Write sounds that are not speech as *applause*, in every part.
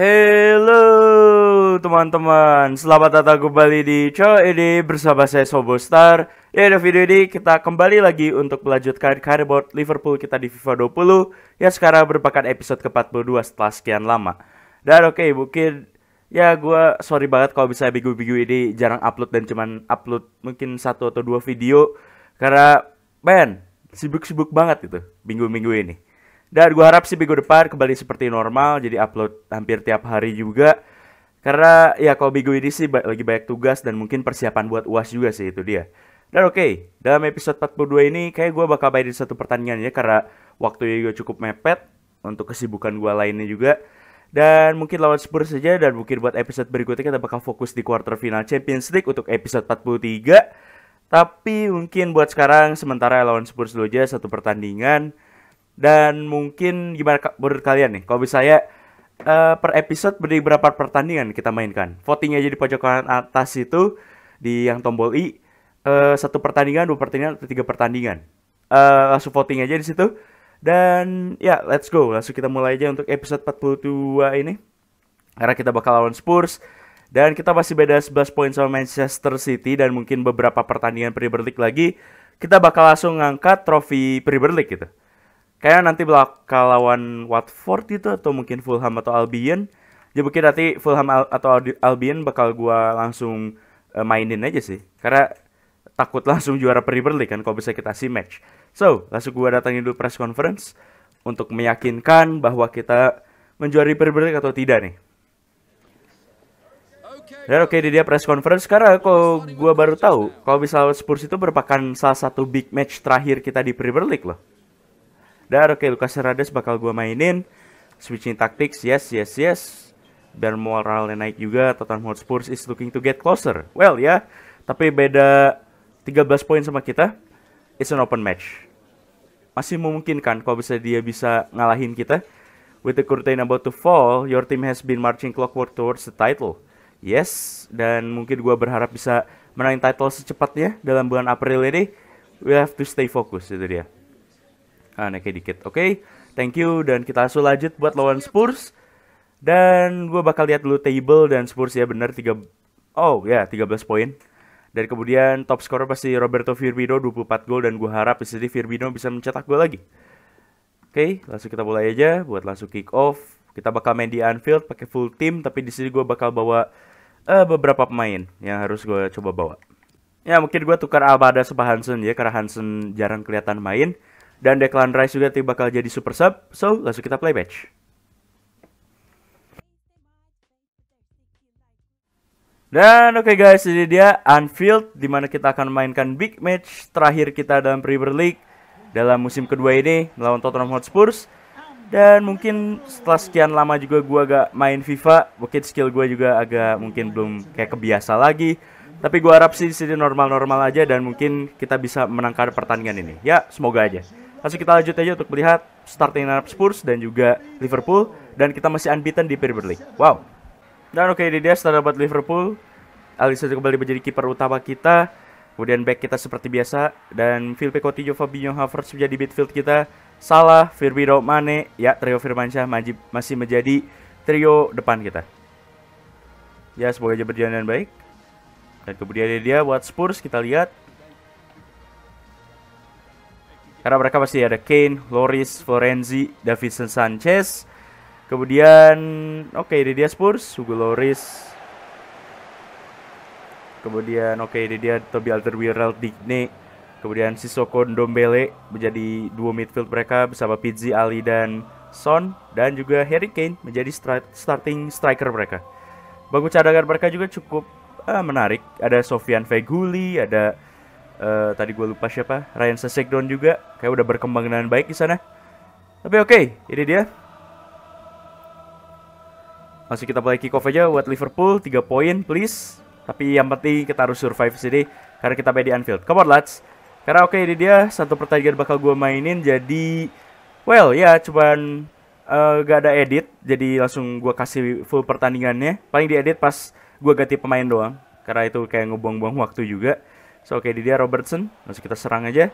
Halo teman-teman, selamat datang kembali di chow ini bersama saya Sobo Star. Ya, di video ini kita kembali lagi untuk melanjutkan karibot Liverpool kita di FIFA 20 Ya sekarang merupakan episode ke-42 setelah sekian lama. Dan oke, okay, mungkin ya gue sorry banget kalau bisa bigu-bigu ini jarang upload dan cuman upload mungkin satu atau dua video karena men sibuk-sibuk banget itu minggu-minggu ini. Dan gue harap sih minggu depan kembali seperti normal, jadi upload hampir tiap hari juga. Karena ya kalau minggu ini sih lagi banyak tugas dan mungkin persiapan buat UAS juga sih itu dia. Dan oke, okay, dalam episode 42 ini kayak gue bakal mainin satu pertandingan ya karena ya gue cukup mepet untuk kesibukan gue lainnya juga. Dan mungkin lawan Spurs saja dan mungkin buat episode berikutnya kita bakal fokus di quarter final Champions League untuk episode 43. Tapi mungkin buat sekarang sementara lawan Spurs dulu aja satu pertandingan. Dan mungkin gimana menurut kalian nih? Kalau misalnya uh, per episode beri berapa pertandingan kita mainkan? Votingnya di pojok kanan atas itu di yang tombol i uh, satu pertandingan, dua pertandingan, atau tiga pertandingan. Uh, langsung voting aja di situ. Dan ya, yeah, let's go. Langsung kita mulai aja untuk episode 42 ini. Karena kita bakal lawan Spurs. Dan kita masih beda 11 poin sama Manchester City dan mungkin beberapa pertandingan Premier League lagi. Kita bakal langsung ngangkat trofi Premier League gitu. Kayaknya nanti bakal lawan Watford gitu atau mungkin Fulham atau Albion. Jadi ya mungkin nanti Fulham atau Albion bakal gua langsung uh, mainin aja sih. Karena takut langsung juara Premier League kan kalau bisa kita si match. So, langsung gua datangin dulu press conference untuk meyakinkan bahwa kita menjuari Premier League atau tidak nih. Dan oke di dia press conference karena kok gua baru tahu kalau misal Spurs itu merupakan salah satu big match terakhir kita di Premier League loh. Dan oke, okay, Lucas Hernandez bakal gue mainin. Switching tactics, yes, yes, yes. Biar moralnya naik juga, Tottenham Hotspur is looking to get closer. Well, ya. Yeah, tapi beda 13 poin sama kita. It's an open match. Masih memungkinkan kalau bisa dia bisa ngalahin kita. With the curtain about to fall, your team has been marching clockwork towards the title. Yes, dan mungkin gue berharap bisa menangin title secepatnya dalam bulan April ini. We have to stay focused, itu dia. Nah, naiknya dikit. Oke, okay? thank you. Dan kita langsung lanjut buat lawan Spurs. Dan gue bakal lihat dulu table dan Spurs ya bener 3 Oh ya, yeah, 13 poin. Dan kemudian top scorer pasti Roberto Firmino 24 gol dan gue harap istri Firmino bisa mencetak gue lagi. Oke, okay, langsung kita mulai aja buat langsung kick off. Kita bakal main di Anfield pakai full team tapi di sini gue bakal bawa uh, beberapa pemain yang harus gue coba bawa. Ya mungkin gue tukar Abada sama Hansen ya karena Hansen jarang kelihatan main. Dan Declan Rice juga tiba bakal jadi super sub. So, langsung kita play match. Dan oke okay guys, ini dia Anfield mana kita akan mainkan big match terakhir kita dalam Premier League dalam musim kedua ini melawan Tottenham Hotspur. Dan mungkin setelah sekian lama juga gue agak main FIFA, mungkin skill gue juga agak mungkin belum kayak kebiasa lagi. Tapi gue harap sih sini normal-normal aja dan mungkin kita bisa menangkan pertandingan ini. Ya, semoga aja. Langsung kita lanjut aja untuk melihat starting lineup Spurs dan juga Liverpool dan kita masih unbeaten di Premier League. Wow. Dan oke okay, dia starter buat Liverpool. Alisson kembali menjadi kiper utama kita. Kemudian back kita seperti biasa dan Philippe Coutinho, Fabinho, Havertz menjadi midfield kita. Salah, Firmino, Mane, ya trio Firmansyah masih menjadi trio depan kita. Ya semoga aja berjalan dengan baik. Dan kemudian dia buat Spurs kita lihat karena mereka pasti ada Kane, Loris, Florenzi, Davidson Sanchez. Kemudian, oke okay, dia Spurs, Hugo Loris. Kemudian, oke okay, dia Toby Alderweireld, Digne. Kemudian Sisoko Ndombele menjadi dua midfield mereka bersama Pizzi, Ali, dan Son. Dan juga Harry Kane menjadi stri starting striker mereka. Bagus cadangan mereka juga cukup uh, menarik. Ada Sofian Feguli, ada uh, tadi gue lupa siapa Ryan Sessegnon juga kayak udah berkembang dengan baik di sana tapi oke okay, ini dia masih kita play kick off aja buat Liverpool 3 poin please tapi yang penting kita harus survive sini karena kita main di Anfield come on lads karena oke okay, ini dia satu pertandingan bakal gue mainin jadi well ya yeah, cuman uh, eh, gak ada edit jadi langsung gue kasih full pertandingannya paling diedit pas gue ganti pemain doang karena itu kayak ngebuang-buang waktu juga So oke di dia Robertson, langsung kita serang aja.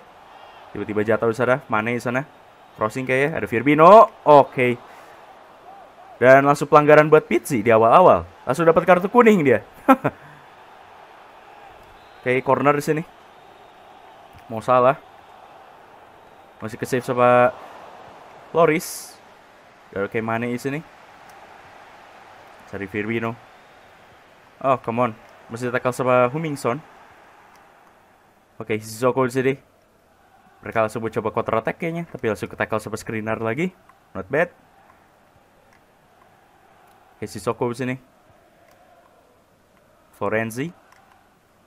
Tiba-tiba jatuh di sana, Mane di sana. Crossing kayaknya, ada Firmino. Oke. Okay. Dan langsung pelanggaran buat Pizzi di awal-awal. Langsung dapat kartu kuning dia. *laughs* oke, corner di sini. Mau salah. Masih ke save sama Loris. Ya, oke okay, Mane di sini. Cari Firmino. Oh, come on. Masih tackle sama Humingson. Oke, okay, Zoko di sini. Mereka langsung mencoba counter attack kayaknya, tapi langsung ke tackle sama screener lagi. Not bad. Oke, okay, Zoko di sini. Forenzi.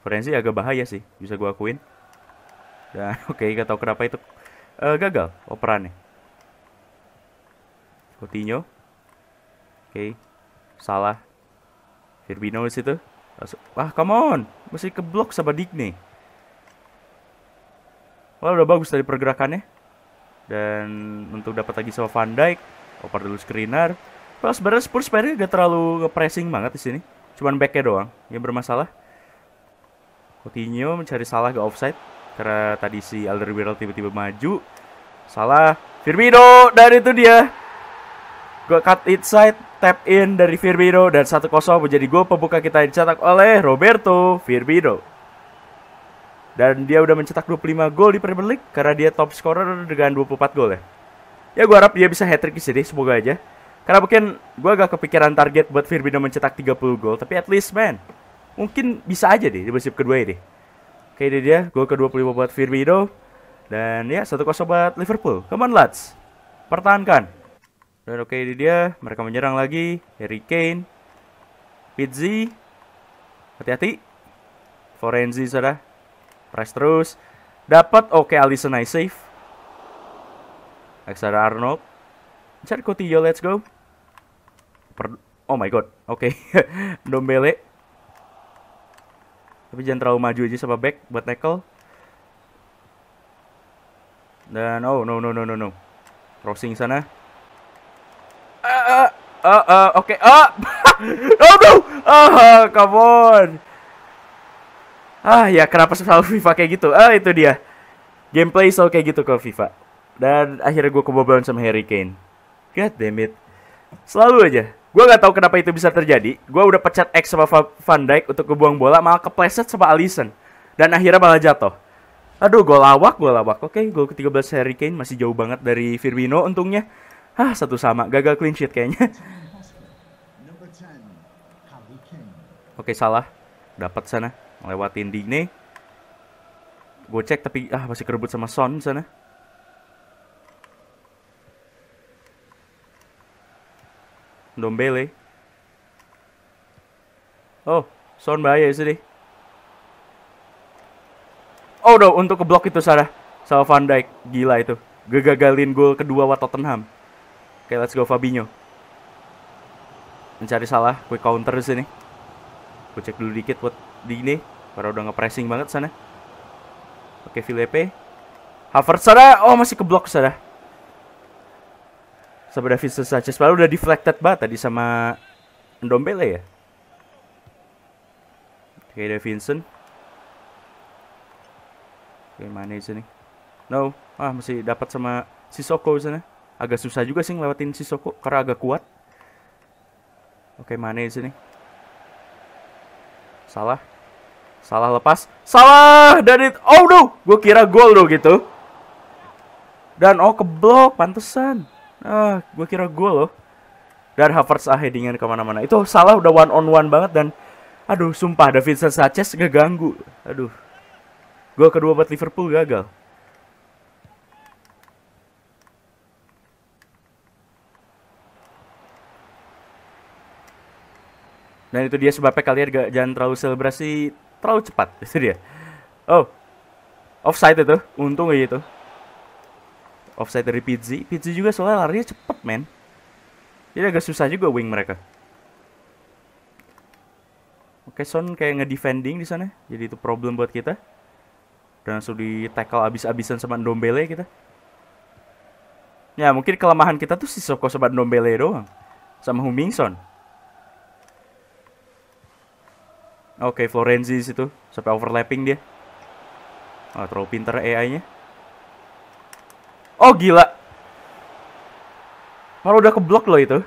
Forenzi agak bahaya sih, bisa gue akuin. Dan *laughs* oke, okay, gak tau kenapa itu uh, gagal operannya. Coutinho. Oke. Okay. Salah. Firmino di situ. Wah, come on. Masih keblok sama Digne. Wah udah bagus tadi pergerakannya. Dan untuk dapat lagi sama Van Dijk, oper dulu screener. Well, sebenarnya Spurs sebenarnya gak terlalu pressing banget di sini. Cuman backnya doang yang bermasalah. Coutinho mencari salah ke offside karena tadi si Alderweireld tiba-tiba maju. Salah Firmino dan itu dia. Gue cut inside, tap in dari Firmino dan 1-0 menjadi gue pembuka kita dicetak oleh Roberto Firmino. Dan dia udah mencetak 25 gol di Premier League karena dia top scorer dengan 24 gol ya. Ya gue harap dia bisa hat-trick di sini, semoga aja. Karena mungkin gue agak kepikiran target buat Firmino mencetak 30 gol, tapi at least man, mungkin bisa aja deh di musim kedua ini. Oke ini dia, gol ke-25 buat Firmino. Dan ya, satu 0 buat Liverpool. Come on lads, pertahankan. Dan oke okay, ini dia, mereka menyerang lagi. Harry Kane, Pizzi, hati-hati. Forenzi sudah. Press terus. Dapat. Oke, okay, Alisson nice save. Alexander Arnold. Cari Coutinho, let's go. Per oh my god. Oke. Okay. *laughs* Dombele. Tapi jangan terlalu maju aja sama back buat tackle. Dan oh no no no no no. Crossing sana. Ah uh, uh, oke. Ah. *laughs* oh no. Ah, come on ah ya kenapa selalu *laughs* FIFA kayak gitu ah itu dia gameplay selalu kayak gitu ke FIFA dan akhirnya gue kebobolan sama Harry Kane god damn it selalu aja gue gak tahu kenapa itu bisa terjadi gue udah pecat X sama Van Dijk untuk kebuang bola malah kepleset sama Alisson dan akhirnya malah jatuh aduh gue lawak gue lawak oke okay, gol ke-13 Harry Kane masih jauh banget dari Firmino untungnya Hah, satu sama gagal clean sheet kayaknya *laughs* oke okay, salah dapat sana Ngelewatin Digne. Gue cek tapi ah masih kerebut sama Son sana. Dombele. Oh, Son bahaya ya, sini, Oh, udah untuk ke blok itu Sarah. Sama Van Dijk, gila itu. Gagalin gol kedua wat Tottenham. Oke, okay, let's go Fabinho. Mencari salah, quick counter di sini. Gue cek dulu dikit buat di ini pada udah nge-pressing banget sana. Oke, Filipe. Havertz sana. Oh, masih keblok sana. Sama David Sanchez. Padahal udah deflected banget tadi sama Ndombele ya. Oke, vincent Oke, mana sini? No. Ah, masih dapat sama sisoko sana. Agak susah juga sih ngelewatin sisoko karena agak kuat. Oke, mana sini? Salah. Salah lepas. Salah dari oh no, gue kira gol loh gitu. Dan oh keblok pantesan. Ah, gue kira gol loh. Dan Havertz ah headingan kemana-mana. Itu salah udah one on one banget dan aduh sumpah David Sanchez ngeganggu. Aduh. Gue kedua buat Liverpool gagal. Dan itu dia sebabnya kalian gak, jangan terlalu selebrasi terlalu cepat. *laughs* Itu dia. Oh. Offside itu. Untung aja itu. Offside dari Pizzi. Pizzi juga soalnya larinya cepet, men. Jadi agak susah juga wing mereka. Oke, Son kayak ngedefending di sana. Jadi itu problem buat kita. Dan langsung di tackle abis-abisan sama Ndombele kita. Ya, mungkin kelemahan kita tuh si Soko sama Ndombele doang. Sama Humingson Oke, Florenzi situ sampai overlapping dia. Oh, terlalu pinter AI-nya. Oh, gila. Malah udah keblok loh itu.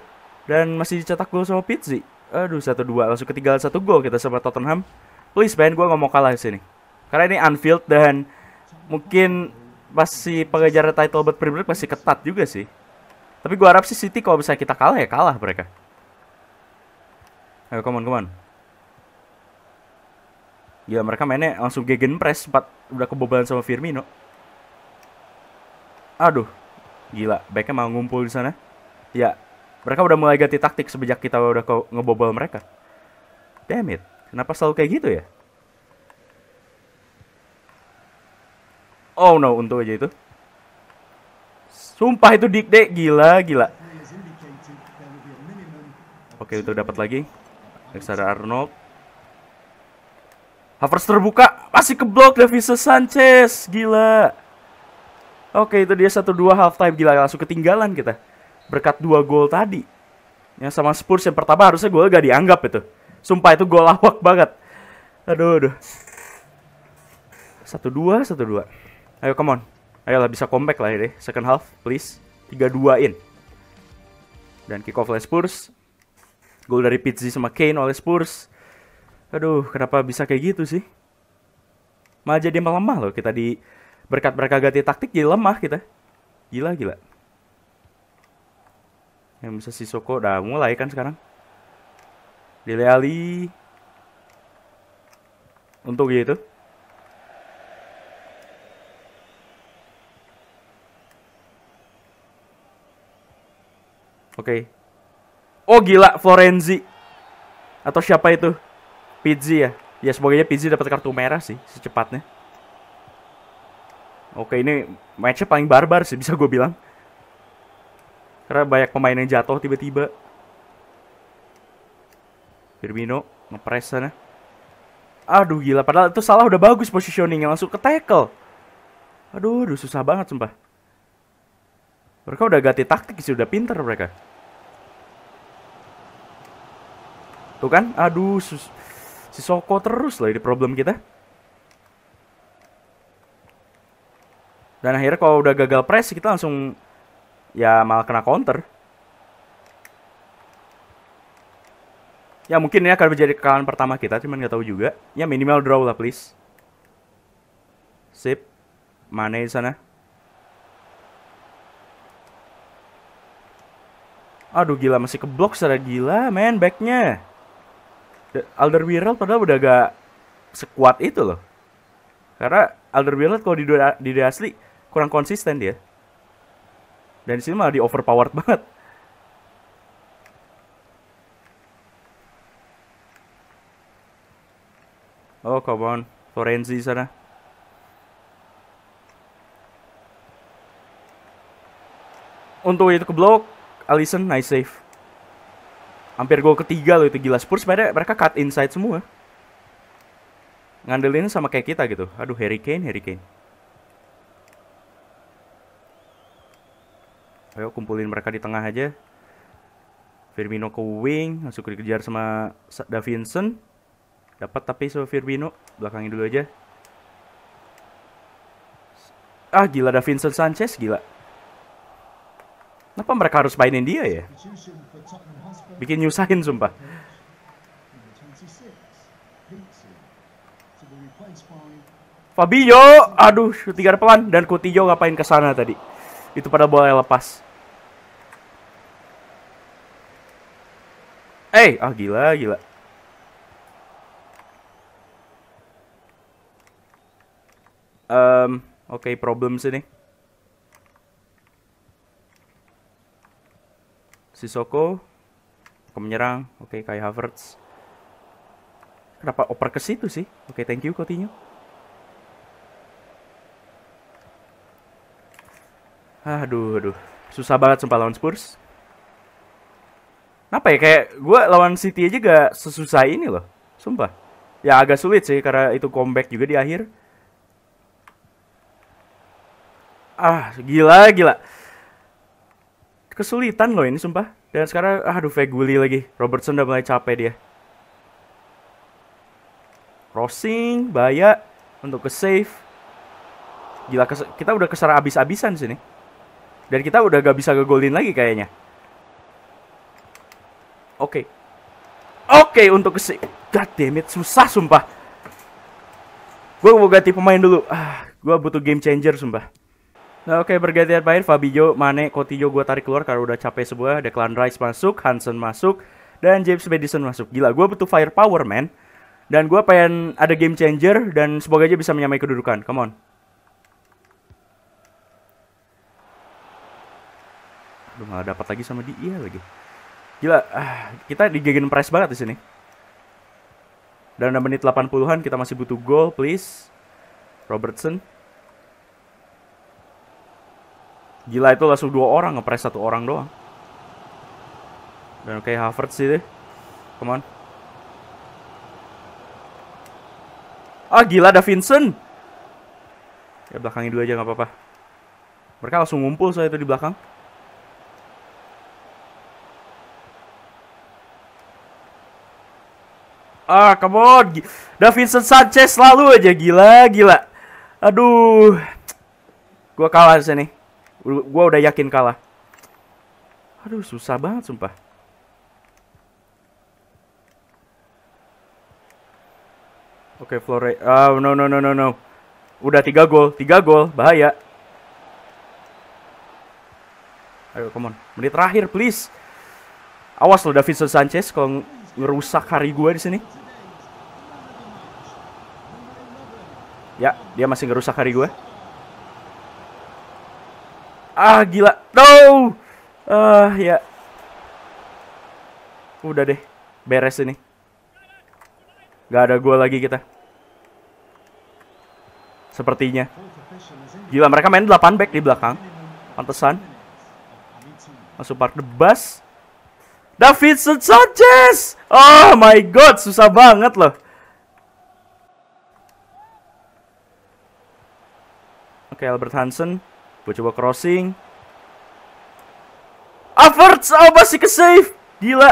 Dan masih dicetak gol sama Pizzi. Aduh, satu dua Langsung ketinggalan satu gol kita sama Tottenham. Please, man. Gue gak mau kalah di sini. Karena ini Anfield dan mungkin masih pengejar title buat Premier League masih ketat juga sih. Tapi gue harap sih City kalau bisa kita kalah ya kalah mereka. Ayo, come on, come on. Ya mereka mainnya langsung gegen press sempat udah kebobolan sama Firmino. Aduh, gila. Baiknya mau ngumpul di sana. Ya, mereka udah mulai ganti taktik sejak kita udah ngebobol mereka. Damn it. Kenapa selalu kayak gitu ya? Oh no, untuk aja itu. Sumpah itu Dik Dek gila, gila. Oke, itu dapat lagi. Alexander Arnold. Havers terbuka, masih keblok Davinson Sanchez, gila. Oke, itu dia 1-2 time gila langsung ketinggalan kita. Berkat dua gol tadi. Yang sama Spurs yang pertama harusnya gol gak dianggap itu. Sumpah itu gol lawak banget. Aduh, aduh. 1-2, 1-2. Ayo, come on. Ayolah, bisa comeback lah ini. Second half, please. 3-2-in. Dan kick off oleh Spurs. Gol dari Pizzi sama Kane oleh Spurs. Aduh, kenapa bisa kayak gitu sih? Malah jadi melemah loh kita di berkat ganti taktik jadi lemah kita. Gila, gila. Yang bisa si Soko udah mulai kan sekarang. Dile Ali. Untuk gitu. Oke. Okay. Oh gila, Florenzi. Atau siapa itu? Pizzi ya. Ya semoga aja Pizzi dapat kartu merah sih secepatnya. Oke, ini matchnya paling barbar sih bisa gue bilang. Karena banyak pemain yang jatuh tiba-tiba. Firmino ngepres sana. Aduh gila, padahal itu salah udah bagus positioningnya langsung ke tackle. Aduh, aduh susah banget sumpah. Mereka udah ganti taktik sih, udah pinter mereka. Tuh kan? Aduh, sus Si Soko terus loh ini problem kita. Dan akhirnya kalau udah gagal press kita langsung ya malah kena counter. Ya mungkin ini ya, akan menjadi kekalahan pertama kita, cuman nggak tahu juga. Ya minimal draw lah please. Sip. mana di sana. Aduh gila masih keblok secara gila, man backnya. Alderweireld padahal udah gak sekuat itu loh. Karena Alderweireld kalau di dunia, di dunia asli kurang konsisten dia. Dan di sini malah di overpowered *laughs* banget. Oh, come on. Florenzi sana. Untuk itu ke keblok, Alison nice save hampir gol ketiga loh itu gila Spurs sebenarnya mereka cut inside semua ngandelin sama kayak kita gitu aduh Harry Kane Harry Kane ayo kumpulin mereka di tengah aja Firmino ke wing langsung dikejar sama Davinson dapat tapi so Firmino belakangin dulu aja ah gila Davinson Sanchez gila Kenapa mereka harus mainin dia ya? Bikin nyusahin sumpah. Fabio, aduh, tiga pelan dan Coutinho ngapain ke sana tadi? Itu pada bola lepas. Eh, hey, ah gila, gila. Um, oke, okay, problem sini. Sisoko, Aku menyerang. Oke, okay, Kai Havertz. Kenapa oper ke situ sih? Oke, okay, thank you Coutinho. Aduh, aduh. Susah banget sumpah lawan Spurs. Kenapa ya? Kayak gue lawan City aja gak sesusah ini loh. Sumpah. Ya agak sulit sih karena itu comeback juga di akhir. Ah, gila, gila kesulitan loh ini sumpah. Dan sekarang aduh Feguli lagi. Robertson udah mulai capek dia. Crossing, bahaya untuk ke save. Gila kita udah keserah abis-abisan sini. Dan kita udah gak bisa ngegolin lagi kayaknya. Oke. Okay. Oke okay, untuk ke save. God damn it, susah sumpah. Gue mau ganti pemain dulu. Ah, gue butuh game changer sumpah. Nah, oke okay, bergantian main Fabio, Mane, Coutinho gue tarik keluar karena udah capek semua. Declan Rice masuk, Hansen masuk, dan James Madison masuk. Gila, gue butuh firepower, man. Dan gue pengen ada game changer dan semoga aja bisa menyamai kedudukan. Come on. Aduh, malah dapat lagi sama dia e iya lagi. Gila, ah, kita digegen press banget di sini. Dan menit 80-an kita masih butuh goal please. Robertson. Gila itu langsung dua orang ngepres satu orang doang. Dan kayak Harvard sih deh. Come on. Ah gila ada Vincent. Ya belakangnya dua aja nggak apa-apa. Mereka langsung ngumpul saya itu di belakang. Ah, come on. Da Sanchez selalu aja gila, gila. Aduh. Gua kalah di sini. Gue udah yakin kalah. Aduh, susah banget sumpah. Oke, okay, Flore. Oh, ah, no, no, no, no, no. Udah tiga gol. tiga gol. Bahaya. Ayo, come on. Menit terakhir, please. Awas lo David Sanchez kalau ngerusak hari gue di sini. Ya, dia masih ngerusak hari gue. Ah, gila. No. Ah, ya. Udah deh. Beres ini. Gak ada gue lagi kita. Sepertinya. Gila, mereka main 8 back di belakang. Pantesan. Masuk park the bus. David Sanchez. Oh my god, susah banget loh. Oke, okay, Albert Hansen. Gue coba crossing. Averts, oh masih ke save. Gila.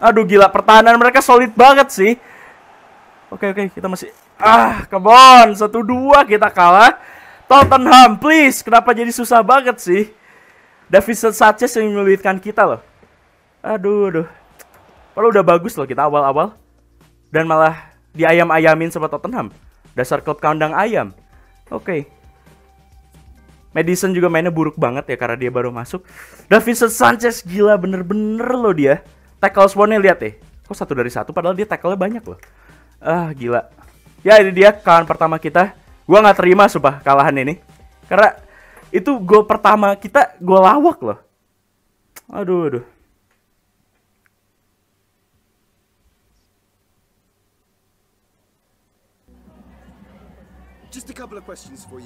Aduh gila, pertahanan mereka solid banget sih. Oke oke, kita masih ah, kebon. satu dua kita kalah. Tottenham, please. Kenapa jadi susah banget sih? Deficit Sanchez yang menyulitkan kita loh. Aduh, aduh. Kalau udah bagus loh kita awal-awal. Dan malah diayam-ayamin sama Tottenham. Dasar klub kandang ayam. Oke. Okay. Madison juga mainnya buruk banget ya karena dia baru masuk. Davinson Sanchez gila bener-bener loh dia. Tackle spawnnya lihat deh. Kok satu dari satu padahal dia tackle-nya banyak loh. Ah gila. Ya ini dia kawan pertama kita. Gua nggak terima sumpah kalahan ini. Karena itu gol pertama kita gol lawak loh. Aduh aduh.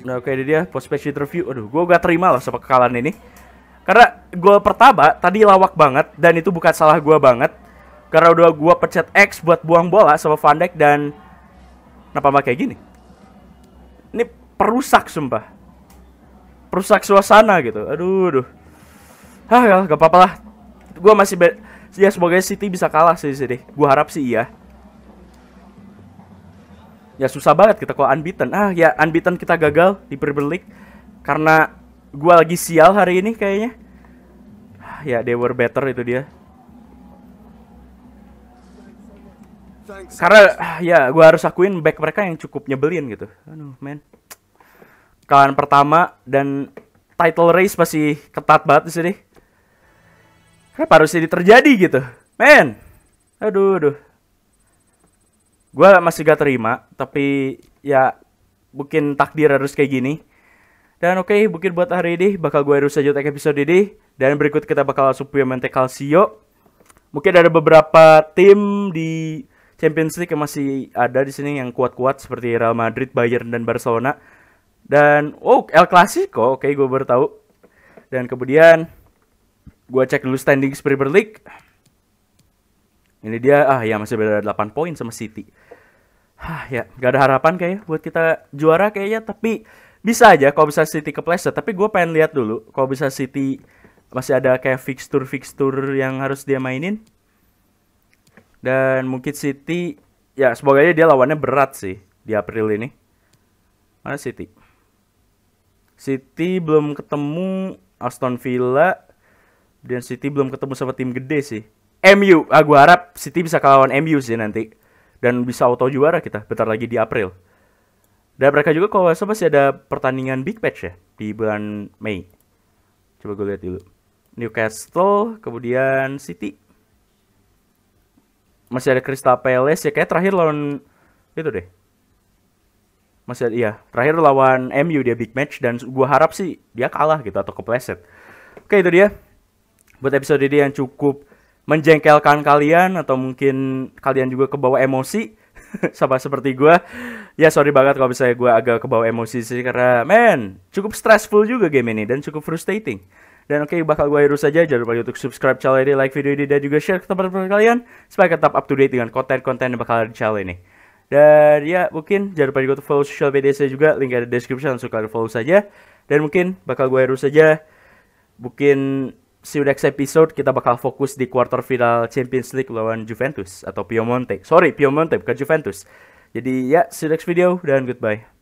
Nah, oke okay, dia post-match interview. Aduh, gue gak terima lah sama kekalahan ini. Karena gol pertama tadi lawak banget dan itu bukan salah gue banget. Karena udah gue pencet X buat buang bola sama Van Dijk dan kenapa kayak gini? Ini perusak sumpah. Perusak suasana gitu. Aduh, aduh. Hah, ya, gak apa-apa lah. Gue masih ya semoga City bisa kalah sih sini. Gue harap sih iya ya susah banget kita kalau unbeaten ah ya unbeaten kita gagal di Premier League karena gue lagi sial hari ini kayaknya ah, ya they were better itu dia karena ah, ya gue harus akuin back mereka yang cukup nyebelin gitu aduh man kawan pertama dan title race masih ketat banget di sini. Kenapa harus ini terjadi gitu? man Aduh, aduh, gue masih gak terima tapi ya mungkin takdir harus kayak gini dan oke okay, mungkin buat hari ini bakal gue harus lanjut episode ini dan berikut kita bakal suplemen kalsio mungkin ada beberapa tim di Champions League yang masih ada di sini yang kuat-kuat seperti Real Madrid, Bayern dan Barcelona. Dan oh El Clasico, oke okay, gue baru tahu. Dan kemudian gue cek dulu standing Premier League. Ini dia ah ya masih beda 8 poin sama City. Hah ya gak ada harapan kayaknya buat kita juara kayaknya tapi bisa aja kalau bisa City kepleset tapi gue pengen lihat dulu kalau bisa City masih ada kayak fixture fixture yang harus dia mainin dan mungkin City ya semoga aja dia lawannya berat sih di April ini mana City City belum ketemu Aston Villa dan City belum ketemu sama tim gede sih MU, ah, gue harap City bisa kalah MU sih nanti dan bisa auto juara kita bentar lagi di April. Dan mereka juga kalau sama sih ada pertandingan big match ya di bulan Mei. Coba gue lihat dulu. Newcastle, kemudian City. Masih ada Crystal Palace ya kayak terakhir lawan itu deh. Masih ada, iya, terakhir lawan MU dia big match dan gue harap sih dia kalah gitu atau kepleset. Oke, itu dia. Buat episode ini yang cukup menjengkelkan kalian atau mungkin kalian juga kebawa emosi *laughs* sama seperti gue ya sorry banget kalau misalnya gue agak kebawa emosi sih karena man cukup stressful juga game ini dan cukup frustrating dan oke okay, bakal gue harus saja jangan lupa untuk subscribe channel ini like video ini dan juga share ke teman-teman kalian supaya tetap up to date dengan konten-konten yang bakal ada di channel ini dan ya mungkin jangan lupa juga untuk follow social media saya juga link ada di description langsung kalian follow saja dan mungkin bakal gue harus saja mungkin next episode kita bakal fokus di quarter final Champions League lawan Juventus atau Piemonte. Sorry, Piemonte bukan Juventus. Jadi ya, see you next video dan goodbye.